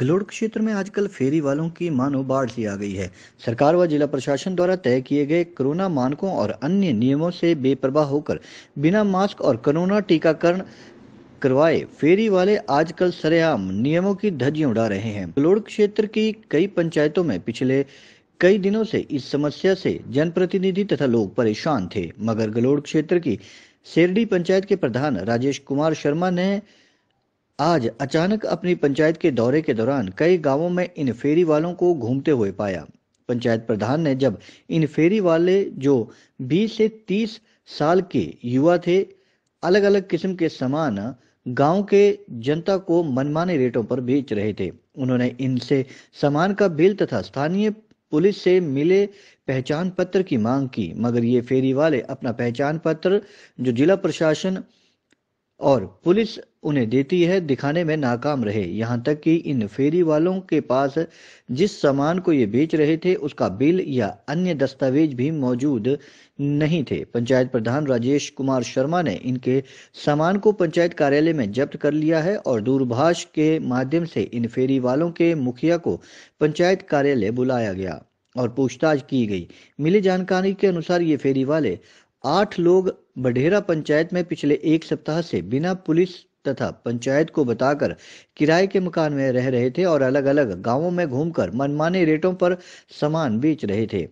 गलोड़ क्षेत्र में आजकल फेरी वालों की मानो बाढ़ सी आ गई है सरकार व जिला प्रशासन द्वारा तय किए गए कोरोना मानकों और अन्य नियमों से बेपरवाह होकर बिना मास्क और कोरोना टीकाकरण करवाए फेरी वाले आजकल सरेआम नियमों की धज्जियां उड़ा रहे हैं गलोड़ क्षेत्र की कई पंचायतों में पिछले कई दिनों से इस समस्या से जनप्रतिनिधि तथा लोग परेशान थे मगर गलोड़ क्षेत्र की शेरडी पंचायत के प्रधान राजेश कुमार शर्मा ने आज अचानक अपनी पंचायत के दौरे के दौरान कई गांवों में इन फेरी वालों को घूमते हुए पाया पंचायत प्रधान ने जब इन फेरी वाले जो 20 से 30 साल के युवा थे अलग अलग किस्म के सामान गांव के जनता को मनमाने रेटों पर बेच रहे थे उन्होंने इनसे सामान का बिल तथा स्थानीय पुलिस से मिले पहचान पत्र की मांग की मगर ये फेरी वाले अपना पहचान पत्र जो जिला प्रशासन और पुलिस उन्हें देती है दिखाने में नाकाम रहे यहाँ तक कि इन फेरी वालों के पास जिस सामान को ये बेच रहे थे उसका बिल या अन्य दस्तावेज भी मौजूद नहीं थे पंचायत प्रधान राजेश कुमार शर्मा ने इनके सामान को पंचायत कार्यालय में जब्त कर लिया है और दूरभाष के माध्यम से इन फेरी वालों के मुखिया को पंचायत कार्यालय बुलाया गया और पूछताछ की गई मिली जानकारी के अनुसार ये फेरी वाले आठ लोग बढेरा पंचायत में पिछले एक सप्ताह से बिना पुलिस तथा पंचायत को बताकर किराए के मकान में रह रहे थे और अलग अलग गांवों में घूमकर मनमाने रेटों पर सामान बेच रहे थे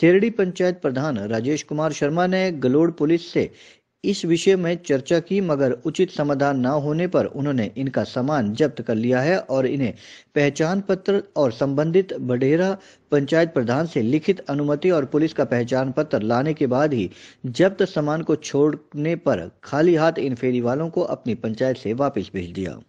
शेरडी पंचायत प्रधान राजेश कुमार शर्मा ने गलोड़ पुलिस से इस विषय में चर्चा की मगर उचित समाधान न होने पर उन्होंने इनका सामान जब्त कर लिया है और इन्हें पहचान पत्र और संबंधित बढेरा पंचायत प्रधान से लिखित अनुमति और पुलिस का पहचान पत्र लाने के बाद ही जब्त सामान को छोड़ने पर खाली हाथ इन फेरी वालों को अपनी पंचायत से वापस भेज दिया